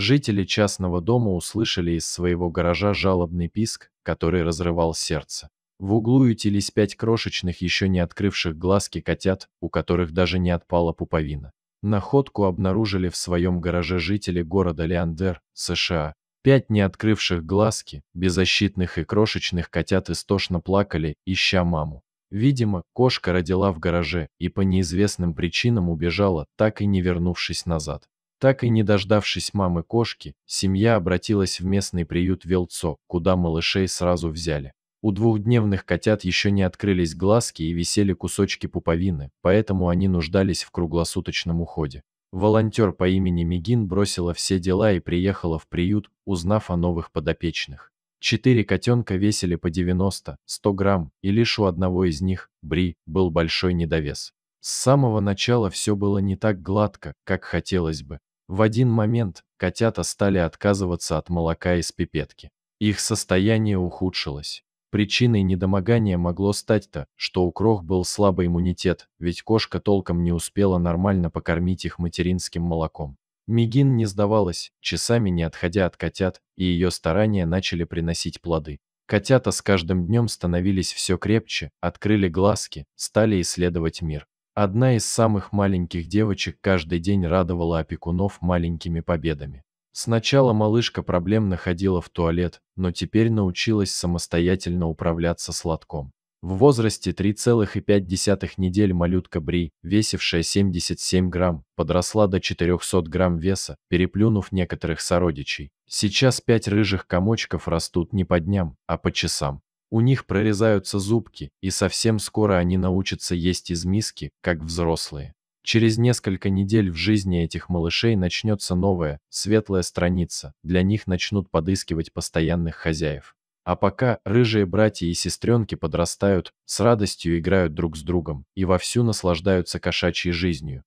Жители частного дома услышали из своего гаража жалобный писк, который разрывал сердце. В углу ютились пять крошечных, еще не открывших глазки котят, у которых даже не отпала пуповина. Находку обнаружили в своем гараже жители города Леандер, США. Пять не открывших глазки, беззащитных и крошечных котят истошно плакали, ища маму. Видимо, кошка родила в гараже и по неизвестным причинам убежала, так и не вернувшись назад. Так и не дождавшись мамы кошки, семья обратилась в местный приют Велцо, куда малышей сразу взяли. У двухдневных котят еще не открылись глазки и висели кусочки пуповины, поэтому они нуждались в круглосуточном уходе. Волонтер по имени Мигин бросила все дела и приехала в приют, узнав о новых подопечных. Четыре котенка весили по 90-100 грамм, и лишь у одного из них, Бри, был большой недовес. С самого начала все было не так гладко, как хотелось бы. В один момент котята стали отказываться от молока из пипетки. Их состояние ухудшилось. Причиной недомогания могло стать то, что у крох был слабый иммунитет, ведь кошка толком не успела нормально покормить их материнским молоком. Мигин не сдавалась, часами не отходя от котят, и ее старания начали приносить плоды. Котята с каждым днем становились все крепче, открыли глазки, стали исследовать мир. Одна из самых маленьких девочек каждый день радовала опекунов маленькими победами. Сначала малышка проблемно ходила в туалет, но теперь научилась самостоятельно управляться сладком. В возрасте 3,5 недель малютка Бри, весившая 77 грамм, подросла до 400 грамм веса, переплюнув некоторых сородичей. Сейчас пять рыжих комочков растут не по дням, а по часам. У них прорезаются зубки, и совсем скоро они научатся есть из миски, как взрослые. Через несколько недель в жизни этих малышей начнется новая, светлая страница, для них начнут подыскивать постоянных хозяев. А пока рыжие братья и сестренки подрастают, с радостью играют друг с другом и вовсю наслаждаются кошачьей жизнью,